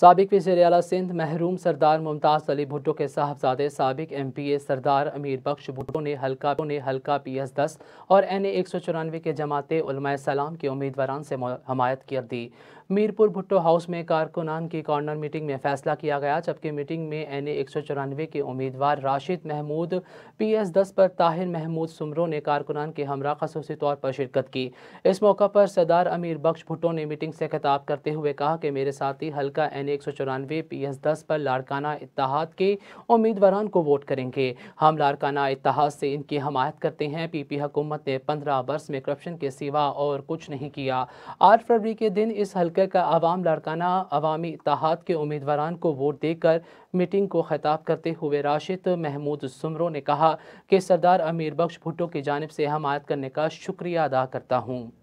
सबक वजीर अला सिंध महरूम सरदार मुमताज़ अली भुट्टो के साहबजादे सबक एम पी ए सरदार अमीर बख्श भुट्टो ने हल्का ने हल्का पी एस दस और एन ए एक सौ चौरानवे के जमात सलाम के उम्मीदवार से हमायत कर दी मीरपुर भुट्टो हाउस में कारकुनान की कॉर्नर मीटिंग में फैसला किया गया जबकि मीटिंग में एन ए के उम्मीदवार राशिद महमूद पी एस दस पर ताहिर महमूद सुमरों ने कारकुनान के हमरा खसूसी तौर पर शिरकत की इस मौका पर सरदार अमीर बख्श भुट्टो ने मीटिंग से खिताब करते हुए कहा कि मेरे साथी हल्का एन ए पी एस दस पर लाड़काना इतिहाद के उम्मीदवार को वोट करेंगे हम लाड़काना इतिहाद से इनकी हमायत करते हैं पी पी हुकूमत ने पंद्रह वर्ष में करप्शन के सिवा और कुछ नहीं किया आठ फरवरी के दिन इस हल्के सीकर का आवाम लाड़काना अवामी इतिहाद के उम्मीदवार को वोट देकर मीटिंग को खिताब करते हुए राशिद महमूद सुमरों ने कहा कि सरदार अमीर बख्श भुट्टो की जानब से हमायत करने का शुक्रिया अदा करता हूँ